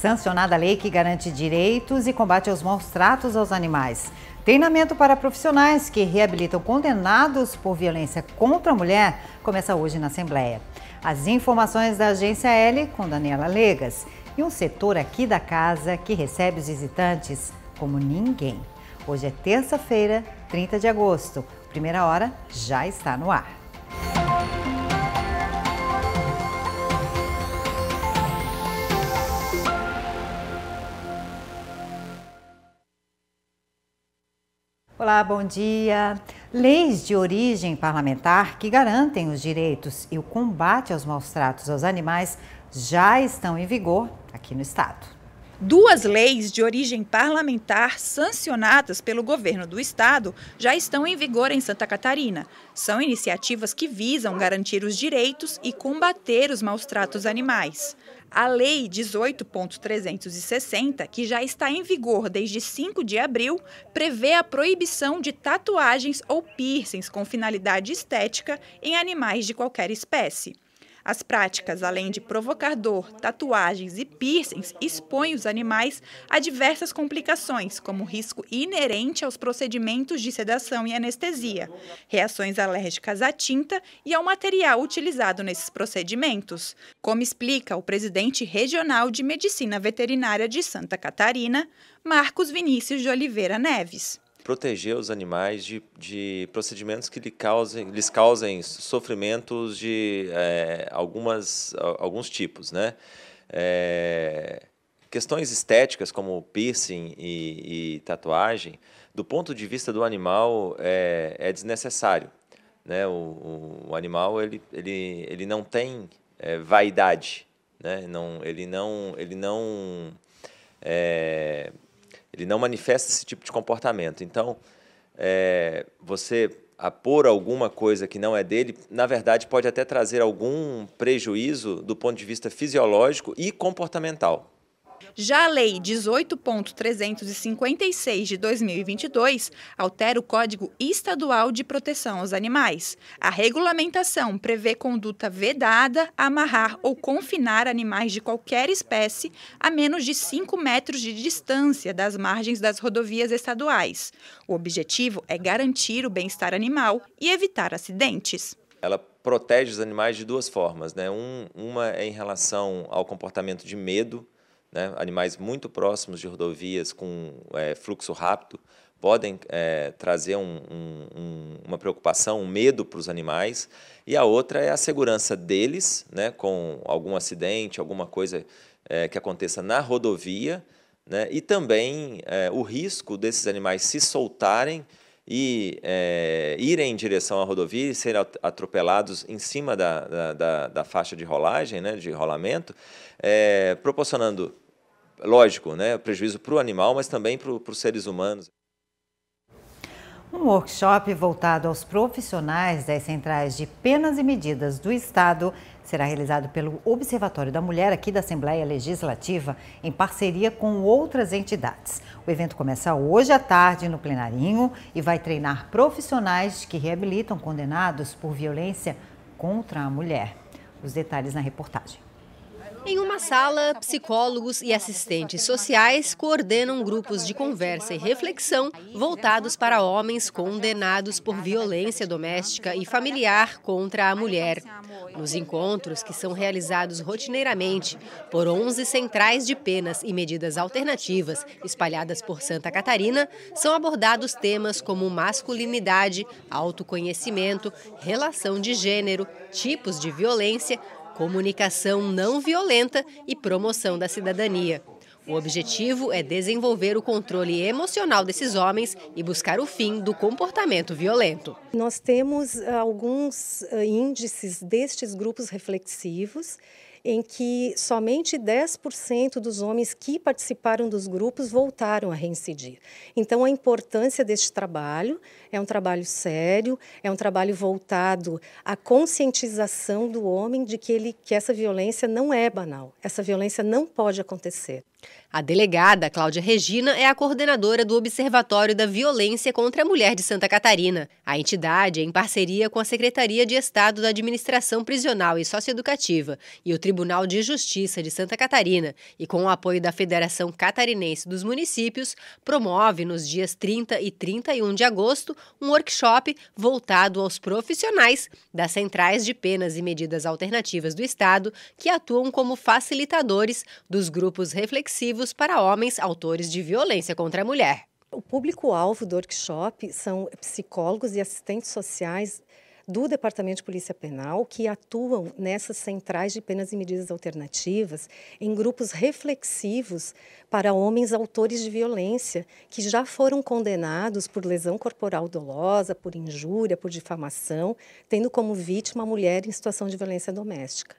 sancionada a lei que garante direitos e combate aos maus tratos aos animais. Treinamento para profissionais que reabilitam condenados por violência contra a mulher começa hoje na Assembleia. As informações da Agência L com Daniela Legas e um setor aqui da casa que recebe os visitantes como ninguém. Hoje é terça-feira, 30 de agosto. Primeira hora já está no ar. Olá, bom dia. Leis de origem parlamentar que garantem os direitos e o combate aos maus tratos aos animais já estão em vigor aqui no estado. Duas leis de origem parlamentar sancionadas pelo governo do estado já estão em vigor em Santa Catarina. São iniciativas que visam garantir os direitos e combater os maus tratos animais. A Lei 18.360, que já está em vigor desde 5 de abril, prevê a proibição de tatuagens ou piercings com finalidade estética em animais de qualquer espécie. As práticas, além de provocar dor, tatuagens e piercings, expõem os animais a diversas complicações, como risco inerente aos procedimentos de sedação e anestesia, reações alérgicas à tinta e ao material utilizado nesses procedimentos, como explica o presidente regional de Medicina Veterinária de Santa Catarina, Marcos Vinícius de Oliveira Neves proteger os animais de, de procedimentos que lhe causem, lhes causem sofrimentos de é, algumas, alguns tipos, né? É, questões estéticas como piercing e, e, tatuagem, do ponto de vista do animal, é, é desnecessário. Né? O, o, animal ele, ele, ele não tem é, vaidade, né? não, ele não, ele não é, ele não manifesta esse tipo de comportamento. Então, é, você apor alguma coisa que não é dele, na verdade, pode até trazer algum prejuízo do ponto de vista fisiológico e comportamental. Já a Lei 18.356 de 2022 altera o Código Estadual de Proteção aos Animais. A regulamentação prevê conduta vedada amarrar ou confinar animais de qualquer espécie a menos de 5 metros de distância das margens das rodovias estaduais. O objetivo é garantir o bem-estar animal e evitar acidentes. Ela protege os animais de duas formas, né? Um, uma é em relação ao comportamento de medo né? animais muito próximos de rodovias com é, fluxo rápido podem é, trazer um, um, uma preocupação, um medo para os animais. E a outra é a segurança deles, né, com algum acidente, alguma coisa é, que aconteça na rodovia, né, e também é, o risco desses animais se soltarem e é, irem em direção à rodovia e serem atropelados em cima da, da, da, da faixa de rolagem, né, de rolamento, é, proporcionando lógico, né, prejuízo para o animal, mas também para os seres humanos. Um workshop voltado aos profissionais das centrais de penas e medidas do Estado será realizado pelo Observatório da Mulher aqui da Assembleia Legislativa em parceria com outras entidades. O evento começa hoje à tarde no plenarinho e vai treinar profissionais que reabilitam condenados por violência contra a mulher. Os detalhes na reportagem. Em uma sala, psicólogos e assistentes sociais coordenam grupos de conversa e reflexão voltados para homens condenados por violência doméstica e familiar contra a mulher. Nos encontros, que são realizados rotineiramente por 11 centrais de penas e medidas alternativas espalhadas por Santa Catarina, são abordados temas como masculinidade, autoconhecimento, relação de gênero, tipos de violência, comunicação não violenta e promoção da cidadania. O objetivo é desenvolver o controle emocional desses homens e buscar o fim do comportamento violento. Nós temos eh, alguns eh, índices destes grupos reflexivos em que somente 10% dos homens que participaram dos grupos voltaram a reincidir. Então, a importância deste trabalho é um trabalho sério, é um trabalho voltado à conscientização do homem de que, ele, que essa violência não é banal, essa violência não pode acontecer. A delegada Cláudia Regina é a coordenadora do Observatório da Violência contra a Mulher de Santa Catarina. A entidade é em parceria com a Secretaria de Estado da Administração Prisional e Socioeducativa e o Tribunal de Justiça de Santa Catarina, e com o apoio da Federação Catarinense dos Municípios, promove nos dias 30 e 31 de agosto um workshop voltado aos profissionais das centrais de penas e medidas alternativas do Estado que atuam como facilitadores dos grupos reflexivos para homens autores de violência contra a mulher. O público-alvo do workshop são psicólogos e assistentes sociais do Departamento de Polícia Penal que atuam nessas centrais de penas e medidas alternativas em grupos reflexivos para homens autores de violência que já foram condenados por lesão corporal dolosa, por injúria, por difamação, tendo como vítima a mulher em situação de violência doméstica.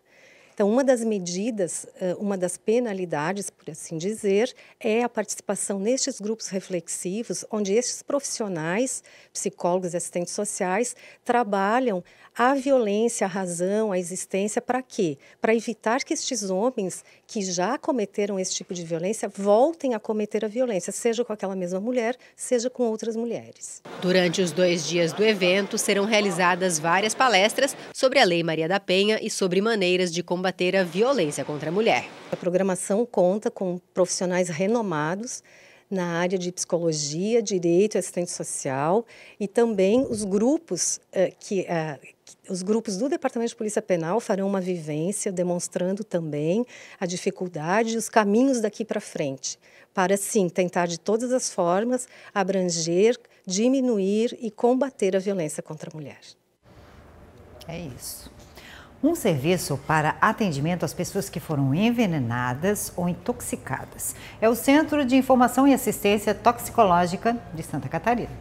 Então, uma das medidas, eh, uma das penalidades, por assim dizer, é a participação nestes grupos reflexivos, onde estes profissionais, psicólogos e assistentes sociais, trabalham a violência, a razão, a existência, para quê? Para evitar que estes homens que já cometeram esse tipo de violência voltem a cometer a violência, seja com aquela mesma mulher, seja com outras mulheres. Durante os dois dias do evento, serão realizadas várias palestras sobre a Lei Maria da Penha e sobre maneiras de combater combater a violência contra a mulher. A programação conta com profissionais renomados na área de psicologia, direito e assistente social e também os grupos eh, que, eh, os grupos do Departamento de Polícia Penal farão uma vivência demonstrando também a dificuldade e os caminhos daqui para frente, para sim tentar de todas as formas abranger, diminuir e combater a violência contra a mulher. É isso um serviço para atendimento às pessoas que foram envenenadas ou intoxicadas. É o Centro de Informação e Assistência Toxicológica de Santa Catarina.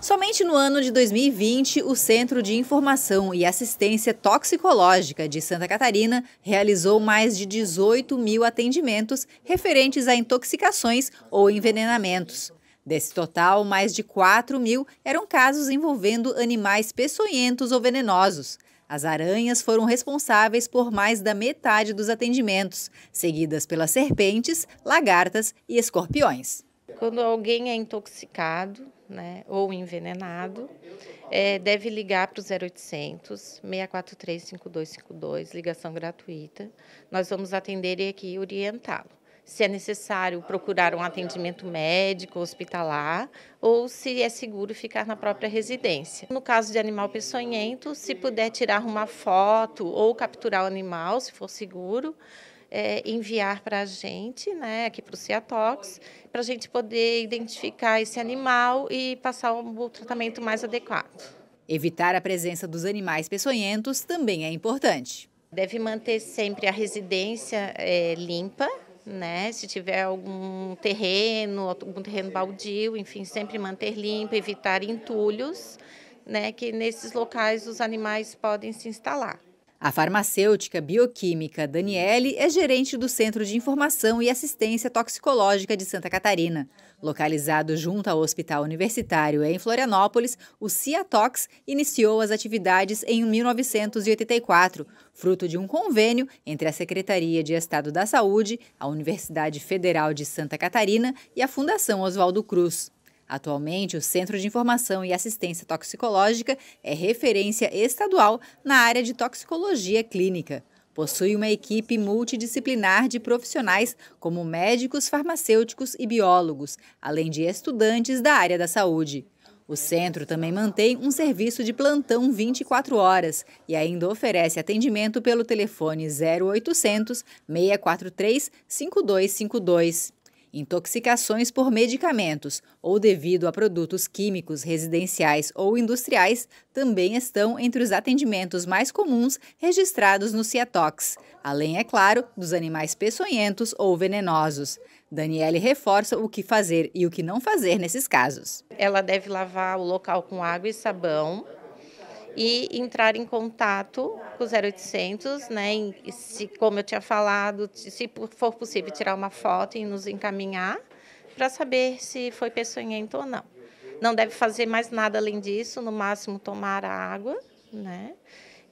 Somente no ano de 2020, o Centro de Informação e Assistência Toxicológica de Santa Catarina realizou mais de 18 mil atendimentos referentes a intoxicações ou envenenamentos. Desse total, mais de 4 mil eram casos envolvendo animais peçonhentos ou venenosos. As aranhas foram responsáveis por mais da metade dos atendimentos, seguidas pelas serpentes, lagartas e escorpiões. Quando alguém é intoxicado né, ou envenenado, é, deve ligar para o 0800 643 5252, ligação gratuita. Nós vamos atender e aqui orientá-lo se é necessário procurar um atendimento médico, hospitalar, ou se é seguro ficar na própria residência. No caso de animal peçonhento, se puder tirar uma foto ou capturar o animal, se for seguro, é, enviar para a gente, né, aqui para o Ciatox, para a gente poder identificar esse animal e passar um tratamento mais adequado. Evitar a presença dos animais peçonhentos também é importante. Deve manter sempre a residência é, limpa, né? Se tiver algum terreno, algum terreno baldio, enfim, sempre manter limpo, evitar entulhos, né? Que nesses locais os animais podem se instalar. A farmacêutica bioquímica Daniele é gerente do Centro de Informação e Assistência Toxicológica de Santa Catarina. Localizado junto ao Hospital Universitário em Florianópolis, o CIATOX iniciou as atividades em 1984, fruto de um convênio entre a Secretaria de Estado da Saúde, a Universidade Federal de Santa Catarina e a Fundação Oswaldo Cruz. Atualmente, o Centro de Informação e Assistência Toxicológica é referência estadual na área de toxicologia clínica. Possui uma equipe multidisciplinar de profissionais, como médicos, farmacêuticos e biólogos, além de estudantes da área da saúde. O centro também mantém um serviço de plantão 24 horas e ainda oferece atendimento pelo telefone 0800 643 5252 intoxicações por medicamentos ou devido a produtos químicos residenciais ou industriais também estão entre os atendimentos mais comuns registrados no Ciatox, além, é claro, dos animais peçonhentos ou venenosos. Daniele reforça o que fazer e o que não fazer nesses casos. Ela deve lavar o local com água e sabão e entrar em contato com o 0800, né? E se, como eu tinha falado, se for possível tirar uma foto e nos encaminhar para saber se foi peçonhento ou não. Não deve fazer mais nada além disso, no máximo tomar a água, né?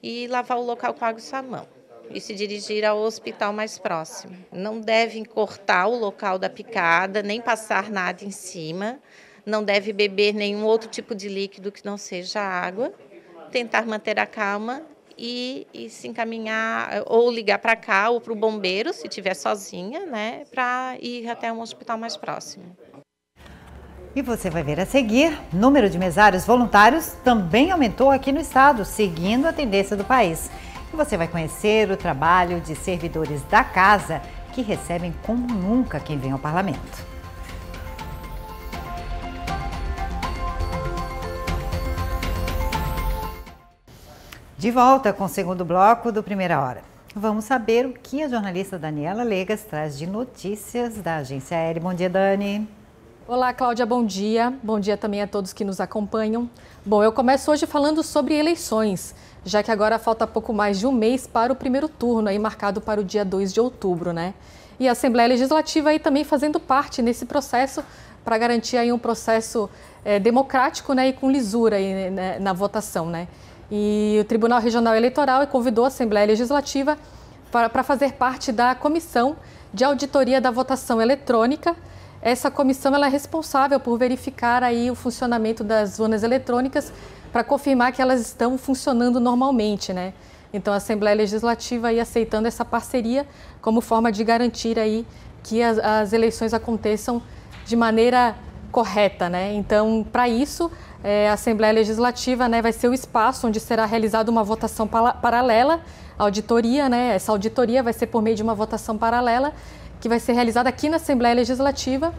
E lavar o local com água e sabão e se dirigir ao hospital mais próximo. Não devem cortar o local da picada, nem passar nada em cima. Não deve beber nenhum outro tipo de líquido que não seja água tentar manter a calma e, e se encaminhar ou ligar para cá ou para o bombeiro, se estiver sozinha, né, para ir até um hospital mais próximo. E você vai ver a seguir, número de mesários voluntários também aumentou aqui no estado, seguindo a tendência do país. E você vai conhecer o trabalho de servidores da casa que recebem como nunca quem vem ao parlamento. De volta com o segundo bloco do Primeira Hora. Vamos saber o que a jornalista Daniela Legas traz de notícias da agência aérea. Bom dia, Dani. Olá, Cláudia, bom dia. Bom dia também a todos que nos acompanham. Bom, eu começo hoje falando sobre eleições, já que agora falta pouco mais de um mês para o primeiro turno, aí marcado para o dia 2 de outubro, né? E a Assembleia Legislativa aí também fazendo parte nesse processo para garantir aí um processo é, democrático né, e com lisura aí, né, na votação, né? E o Tribunal Regional Eleitoral convidou a Assembleia Legislativa para, para fazer parte da comissão de auditoria da votação eletrônica. Essa comissão ela é responsável por verificar aí o funcionamento das urnas eletrônicas para confirmar que elas estão funcionando normalmente, né? Então a Assembleia Legislativa aí aceitando essa parceria como forma de garantir aí que as, as eleições aconteçam de maneira correta, né? Então, para isso, é, a Assembleia Legislativa né, vai ser o espaço onde será realizada uma votação paralela auditoria. Né? Essa auditoria vai ser por meio de uma votação paralela que vai ser realizada aqui na Assembleia Legislativa,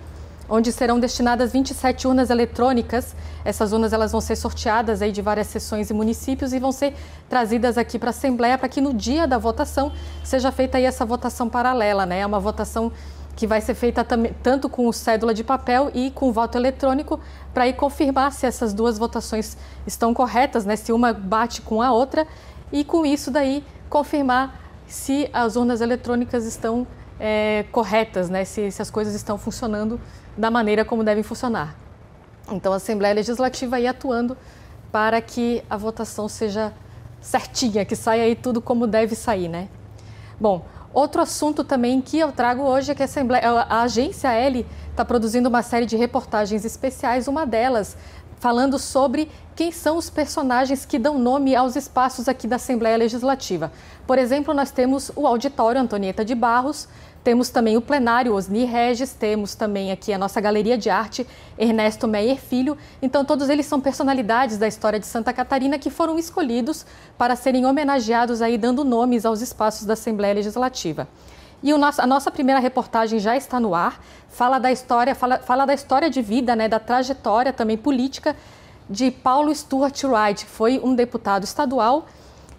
onde serão destinadas 27 urnas eletrônicas. Essas urnas elas vão ser sorteadas aí de várias sessões e municípios e vão ser trazidas aqui para a Assembleia para que no dia da votação seja feita aí essa votação paralela. Né. É né? uma votação que vai ser feita também, tanto com cédula de papel e com voto eletrônico, para ir confirmar se essas duas votações estão corretas, né? se uma bate com a outra, e com isso daí confirmar se as urnas eletrônicas estão é, corretas, né? se, se as coisas estão funcionando da maneira como devem funcionar. Então a Assembleia Legislativa aí atuando para que a votação seja certinha, que saia aí tudo como deve sair, né? Bom, Outro assunto também que eu trago hoje é que a, Assembleia, a agência L está produzindo uma série de reportagens especiais, uma delas falando sobre quem são os personagens que dão nome aos espaços aqui da Assembleia Legislativa. Por exemplo, nós temos o auditório Antonieta de Barros, temos também o plenário Osni Regis, temos também aqui a nossa galeria de arte Ernesto Meyer Filho. Então, todos eles são personalidades da história de Santa Catarina que foram escolhidos para serem homenageados aí, dando nomes aos espaços da Assembleia Legislativa. E nosso, a nossa primeira reportagem já está no ar. Fala da história, fala, fala da história de vida, né, da trajetória também política de Paulo Stuart Wright, que foi um deputado estadual.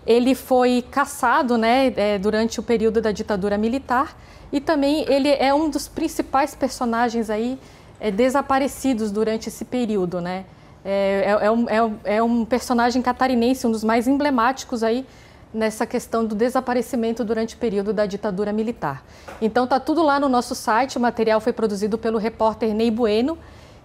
Ele foi caçado né, é, durante o período da ditadura militar e também ele é um dos principais personagens aí é, desaparecidos durante esse período, né? É, é, é, é, um, é, um, personagem catarinense, um dos mais emblemáticos aí nessa questão do desaparecimento durante o período da ditadura militar. Então tá tudo lá no nosso site, o material foi produzido pelo repórter Ney Bueno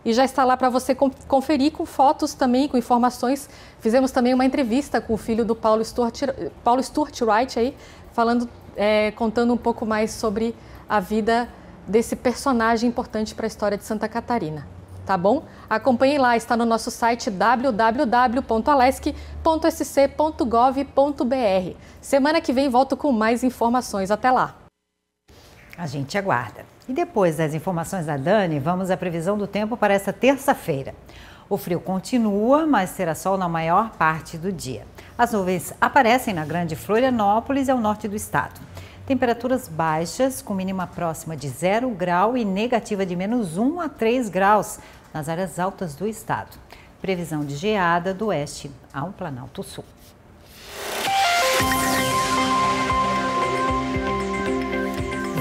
e já está lá para você conferir com fotos também, com informações. Fizemos também uma entrevista com o filho do Paulo Stuart, Paulo Stuart Wright aí, falando é, contando um pouco mais sobre a vida desse personagem importante para a história de Santa Catarina. Tá bom? Acompanhe lá, está no nosso site www.alesc.sc.gov.br. Semana que vem volto com mais informações. Até lá! A gente aguarda. E depois das informações da Dani, vamos à previsão do tempo para esta terça-feira. O frio continua, mas será sol na maior parte do dia. As nuvens aparecem na Grande Florianópolis e ao norte do estado. Temperaturas baixas, com mínima próxima de 0 grau e negativa de menos 1 a 3 graus nas áreas altas do estado. Previsão de geada do oeste ao Planalto Sul. Música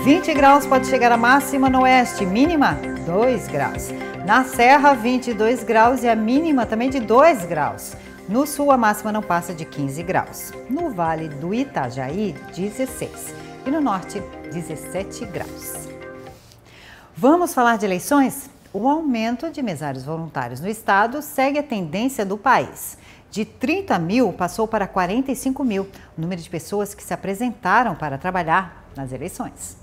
20 graus pode chegar a máxima no oeste, mínima 2 graus. Na Serra, 22 graus e a mínima também de 2 graus. No sul, a máxima não passa de 15 graus. No vale do Itajaí, 16. E no norte, 17 graus. Vamos falar de eleições? O aumento de mesários voluntários no estado segue a tendência do país. De 30 mil passou para 45 mil o número de pessoas que se apresentaram para trabalhar nas eleições.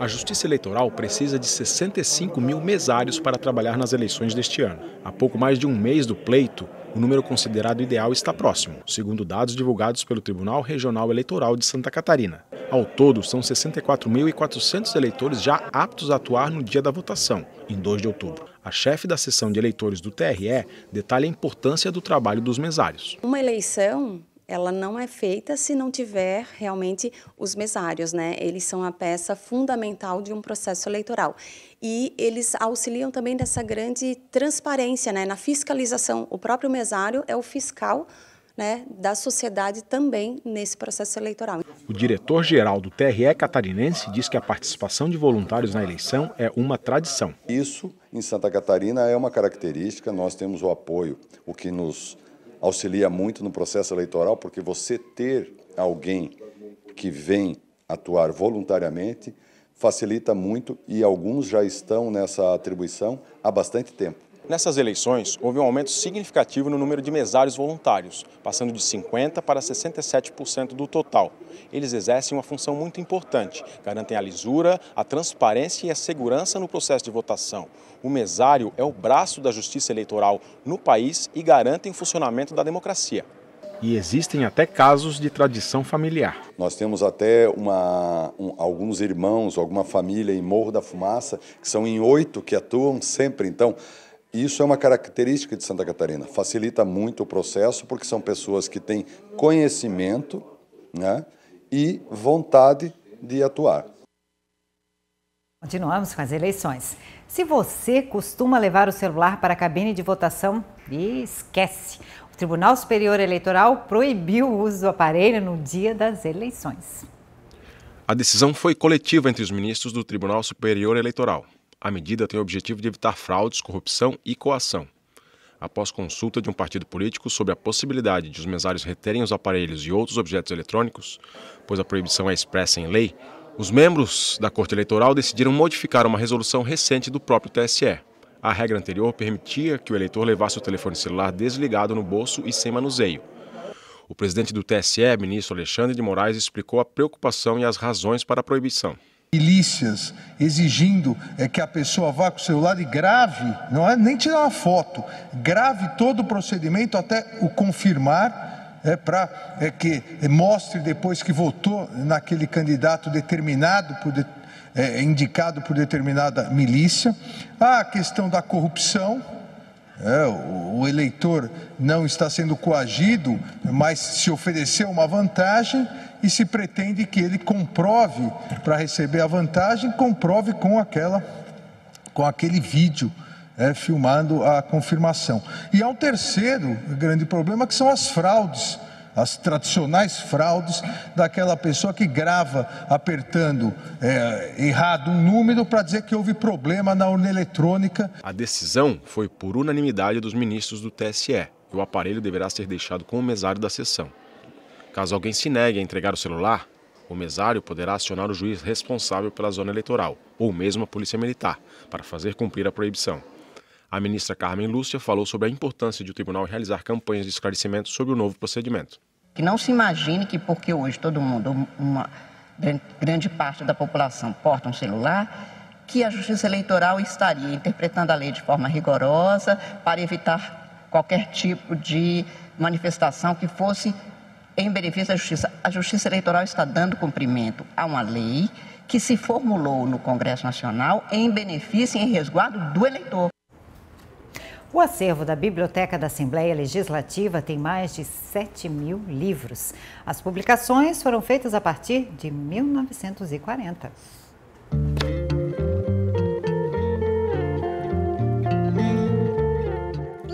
A Justiça Eleitoral precisa de 65 mil mesários para trabalhar nas eleições deste ano. Há pouco mais de um mês do pleito, o número considerado ideal está próximo, segundo dados divulgados pelo Tribunal Regional Eleitoral de Santa Catarina. Ao todo, são 64.400 eleitores já aptos a atuar no dia da votação, em 2 de outubro. A chefe da seção de eleitores do TRE detalha a importância do trabalho dos mesários. Uma eleição ela não é feita se não tiver realmente os mesários, né? Eles são a peça fundamental de um processo eleitoral. E eles auxiliam também dessa grande transparência, né? Na fiscalização, o próprio mesário é o fiscal né, da sociedade também nesse processo eleitoral. O diretor-geral do TRE catarinense diz que a participação de voluntários na eleição é uma tradição. Isso, em Santa Catarina, é uma característica, nós temos o apoio, o que nos auxilia muito no processo eleitoral, porque você ter alguém que vem atuar voluntariamente facilita muito e alguns já estão nessa atribuição há bastante tempo. Nessas eleições, houve um aumento significativo no número de mesários voluntários, passando de 50% para 67% do total. Eles exercem uma função muito importante, garantem a lisura, a transparência e a segurança no processo de votação. O mesário é o braço da justiça eleitoral no país e garantem o funcionamento da democracia e existem até casos de tradição familiar. Nós temos até uma, um, alguns irmãos, alguma família em Morro da Fumaça, que são em oito que atuam sempre. Então, isso é uma característica de Santa Catarina, facilita muito o processo, porque são pessoas que têm conhecimento né, e vontade de atuar. Continuamos com as eleições. Se você costuma levar o celular para a cabine de votação, esquece. O Tribunal Superior Eleitoral proibiu o uso do aparelho no dia das eleições. A decisão foi coletiva entre os ministros do Tribunal Superior Eleitoral, a medida tem o objetivo de evitar fraudes, corrupção e coação. Após consulta de um partido político sobre a possibilidade de os mesários reterem os aparelhos e outros objetos eletrônicos, pois a proibição é expressa em lei, os membros da Corte Eleitoral decidiram modificar uma resolução recente do próprio TSE. A regra anterior permitia que o eleitor levasse o telefone celular desligado no bolso e sem manuseio. O presidente do TSE, ministro Alexandre de Moraes, explicou a preocupação e as razões para a proibição milícias exigindo é, que a pessoa vá com o celular e grave, não é nem tirar uma foto, grave todo o procedimento até o confirmar, é, para é, que mostre depois que votou naquele candidato determinado por de, é, indicado por determinada milícia. A questão da corrupção, é, o, eleitor não está sendo coagido, mas se ofereceu uma vantagem e se pretende que ele comprove para receber a vantagem, comprove com aquela com aquele vídeo é, filmando a confirmação. E há um terceiro grande problema que são as fraudes as tradicionais fraudes daquela pessoa que grava apertando é, errado um número para dizer que houve problema na urna eletrônica. A decisão foi por unanimidade dos ministros do TSE. O aparelho deverá ser deixado com o mesário da sessão. Caso alguém se negue a entregar o celular, o mesário poderá acionar o juiz responsável pela zona eleitoral, ou mesmo a Polícia Militar, para fazer cumprir a proibição. A ministra Carmen Lúcia falou sobre a importância de o tribunal realizar campanhas de esclarecimento sobre o novo procedimento. Que não se imagine que porque hoje todo mundo, uma grande parte da população porta um celular, que a Justiça Eleitoral estaria interpretando a lei de forma rigorosa para evitar qualquer tipo de manifestação que fosse em benefício da justiça. A justiça eleitoral está dando cumprimento a uma lei que se formulou no Congresso Nacional em benefício e em resguardo do eleitor. O acervo da Biblioteca da Assembleia Legislativa tem mais de 7 mil livros. As publicações foram feitas a partir de 1940.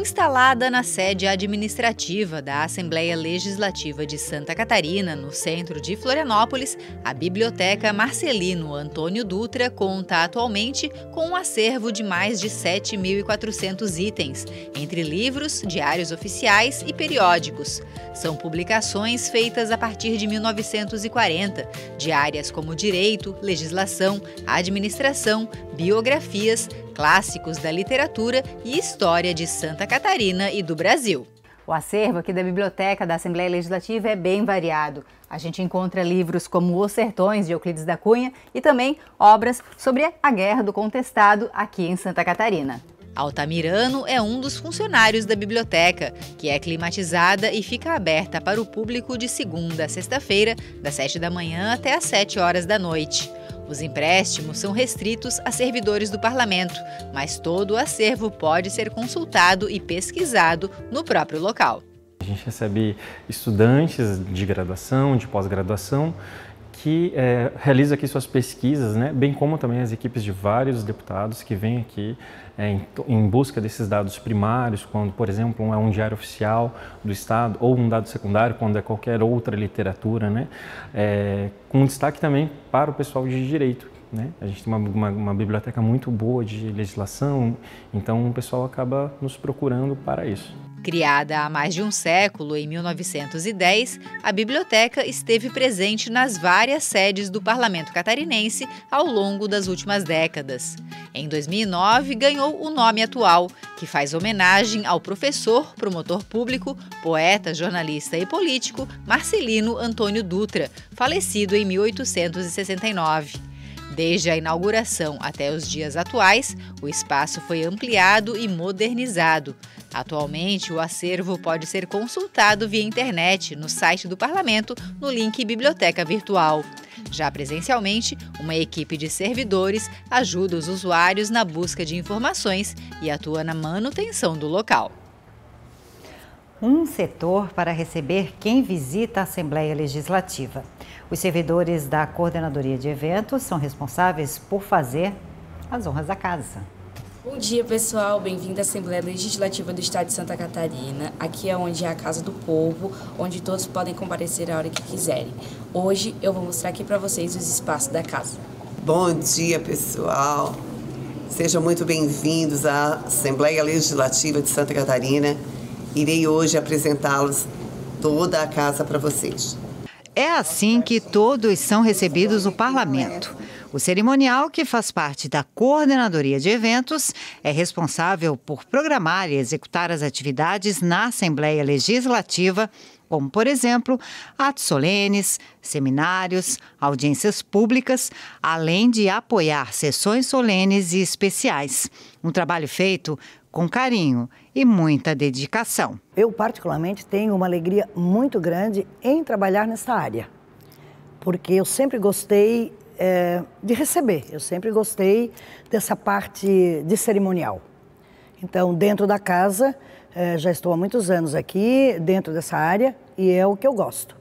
instalada na sede administrativa da Assembleia Legislativa de Santa Catarina, no centro de Florianópolis, a Biblioteca Marcelino Antônio Dutra conta atualmente com um acervo de mais de 7.400 itens, entre livros, diários oficiais e periódicos. São publicações feitas a partir de 1940, de áreas como direito, legislação, administração, biografias, clássicos da literatura e história de Santa Catarina e do Brasil. O acervo aqui da Biblioteca da Assembleia Legislativa é bem variado. A gente encontra livros como Os Sertões, de Euclides da Cunha, e também obras sobre a Guerra do Contestado aqui em Santa Catarina. Altamirano é um dos funcionários da biblioteca, que é climatizada e fica aberta para o público de segunda a sexta-feira, das 7 da manhã até as 7 horas da noite. Os empréstimos são restritos a servidores do parlamento, mas todo o acervo pode ser consultado e pesquisado no próprio local. A gente recebe estudantes de graduação, de pós-graduação, que é, aqui suas pesquisas, né, bem como também as equipes de vários deputados que vêm aqui é, em, em, busca desses dados primários, quando, por exemplo, é um diário oficial do Estado ou um dado secundário, quando é qualquer outra literatura, né? É, com destaque também para o pessoal de direito, né? A gente tem uma, uma, uma, biblioteca muito boa de legislação, então o pessoal acaba nos procurando para isso. Criada há mais de um século, em 1910, a biblioteca esteve presente nas várias sedes do parlamento catarinense ao longo das últimas décadas. Em 2009, ganhou o nome atual, que faz homenagem ao professor, promotor público, poeta, jornalista e político Marcelino Antônio Dutra, falecido em 1869. Desde a inauguração até os dias atuais, o espaço foi ampliado e modernizado. Atualmente, o acervo pode ser consultado via internet no site do Parlamento, no link Biblioteca Virtual. Já presencialmente, uma equipe de servidores ajuda os usuários na busca de informações e atua na manutenção do local. Um setor para receber quem visita a Assembleia Legislativa. Os servidores da Coordenadoria de Eventos são responsáveis por fazer as honras da casa. Bom dia, pessoal. Bem-vindo à Assembleia Legislativa do Estado de Santa Catarina. Aqui é onde é a Casa do Povo, onde todos podem comparecer a hora que quiserem. Hoje eu vou mostrar aqui para vocês os espaços da casa. Bom dia, pessoal. Sejam muito bem-vindos à Assembleia Legislativa de Santa Catarina. Irei hoje apresentá-los toda a casa para vocês. É assim que todos são recebidos no parlamento. O cerimonial, que faz parte da coordenadoria de eventos, é responsável por programar e executar as atividades na Assembleia Legislativa, como, por exemplo, atos solenes, seminários, audiências públicas, além de apoiar sessões solenes e especiais. Um trabalho feito com carinho e muita dedicação. Eu, particularmente, tenho uma alegria muito grande em trabalhar nessa área, porque eu sempre gostei é, de receber, eu sempre gostei dessa parte de cerimonial. Então, dentro da casa, é, já estou há muitos anos aqui, dentro dessa área, e é o que eu gosto.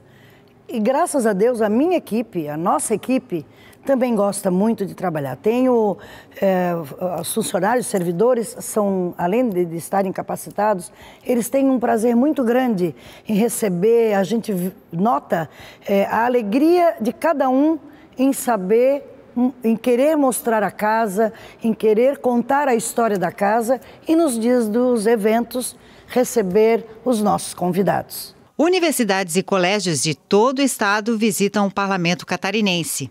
E graças a Deus, a minha equipe, a nossa equipe, também gosta muito de trabalhar. Tenho é, os funcionários, servidores, são além de, de estarem capacitados, eles têm um prazer muito grande em receber. A gente nota é, a alegria de cada um em saber hum, em querer mostrar a casa, em querer contar a história da casa e nos dias dos eventos receber os nossos convidados. Universidades e colégios de todo o estado visitam o parlamento catarinense.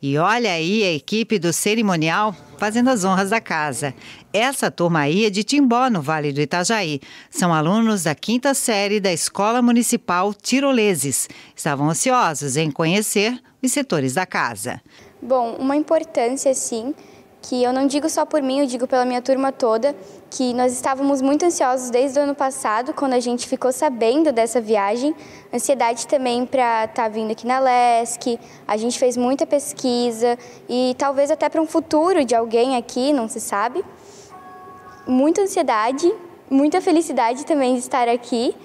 E olha aí a equipe do cerimonial fazendo as honras da casa. Essa turma aí é de Timbó, no Vale do Itajaí. São alunos da quinta série da Escola Municipal Tiroleses. Estavam ansiosos em conhecer os setores da casa. Bom, uma importância sim que eu não digo só por mim, eu digo pela minha turma toda, que nós estávamos muito ansiosos desde o ano passado, quando a gente ficou sabendo dessa viagem. Ansiedade também para estar tá vindo aqui na LESC, a gente fez muita pesquisa e talvez até para um futuro de alguém aqui, não se sabe. Muita ansiedade, muita felicidade também de estar aqui.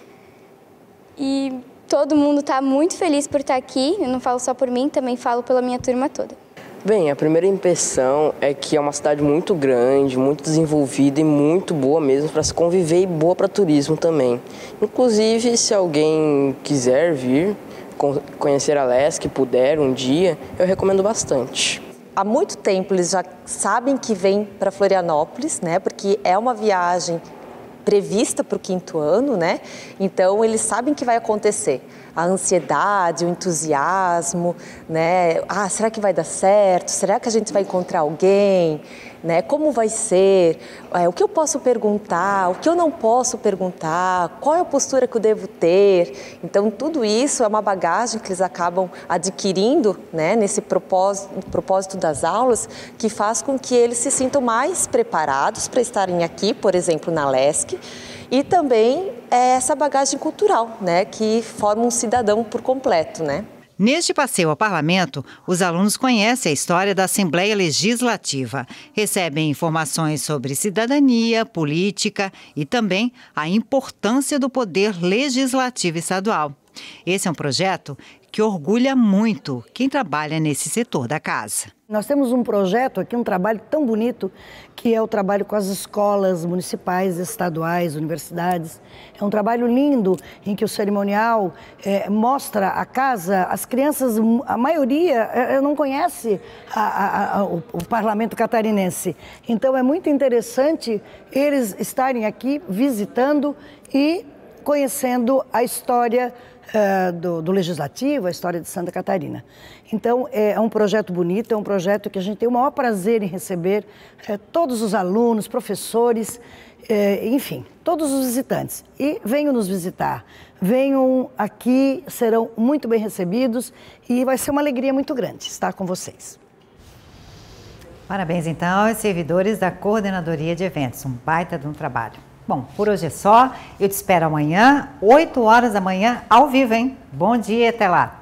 E todo mundo está muito feliz por estar tá aqui, eu não falo só por mim, também falo pela minha turma toda. Bem, a primeira impressão é que é uma cidade muito grande, muito desenvolvida e muito boa mesmo para se conviver e boa para turismo também. Inclusive, se alguém quiser vir conhecer a que puder um dia, eu recomendo bastante. Há muito tempo eles já sabem que vem para Florianópolis, né? Porque é uma viagem prevista para o quinto ano, né? Então eles sabem que vai acontecer. A ansiedade, o entusiasmo, né? Ah, será que vai dar certo? Será que a gente vai encontrar alguém? né? Como vai ser? É, o que eu posso perguntar? O que eu não posso perguntar? Qual é a postura que eu devo ter? Então tudo isso é uma bagagem que eles acabam adquirindo, né? Nesse propósito, propósito das aulas que faz com que eles se sintam mais preparados para estarem aqui, por exemplo, na LESC e também é, essa bagagem cultural, né? Que forma um cidadão por completo, né? Neste passeio ao parlamento, os alunos conhecem a história da Assembleia Legislativa, recebem informações sobre cidadania, política e também a importância do poder legislativo estadual. Esse é um projeto que orgulha muito quem trabalha nesse setor da casa. Nós temos um projeto aqui, um trabalho tão bonito, que é o trabalho com as escolas municipais, estaduais, universidades. É um trabalho lindo em que o cerimonial é, mostra a casa. As crianças, a maioria, é, não conhece a, a, a, o, o parlamento catarinense. Então é muito interessante eles estarem aqui visitando e conhecendo a história é, do, do, Legislativo, a história de Santa Catarina. Então, é, é, um projeto bonito, é um projeto que a gente tem o maior prazer em receber é, todos os alunos, professores, enfim, todos os visitantes. E venham nos visitar, venham aqui, serão muito bem recebidos e vai ser uma alegria muito grande estar com vocês. Parabéns, então, aos servidores da Coordenadoria de Eventos. Um baita de um trabalho. Bom, por hoje é só. Eu te espero amanhã, 8 horas da manhã, ao vivo, hein? Bom dia, até lá.